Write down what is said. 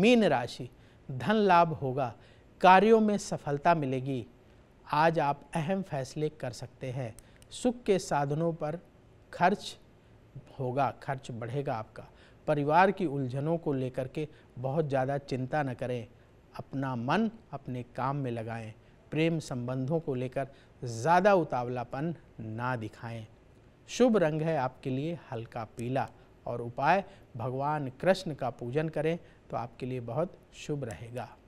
mean राशि धन लाभ होगा कार्यों में सफलता मिलेगी आज आप अहम फैसले कर सकते हैं सुख के साधनों पर खर्च होगा खर्च बढ़ेगा आपका परिवार की उलझनों को लेकर के बहुत ज़्यादा चिंता न करें अपना मन अपने काम में लगाएं प्रेम संबंधों को लेकर ज़्यादा उतावलापन ना दिखाएं शुभ रंग है आपके लिए हल्का पीला और उपाय भगवान कृष्ण का पूजन करें तो आपके लिए बहुत शुभ रहेगा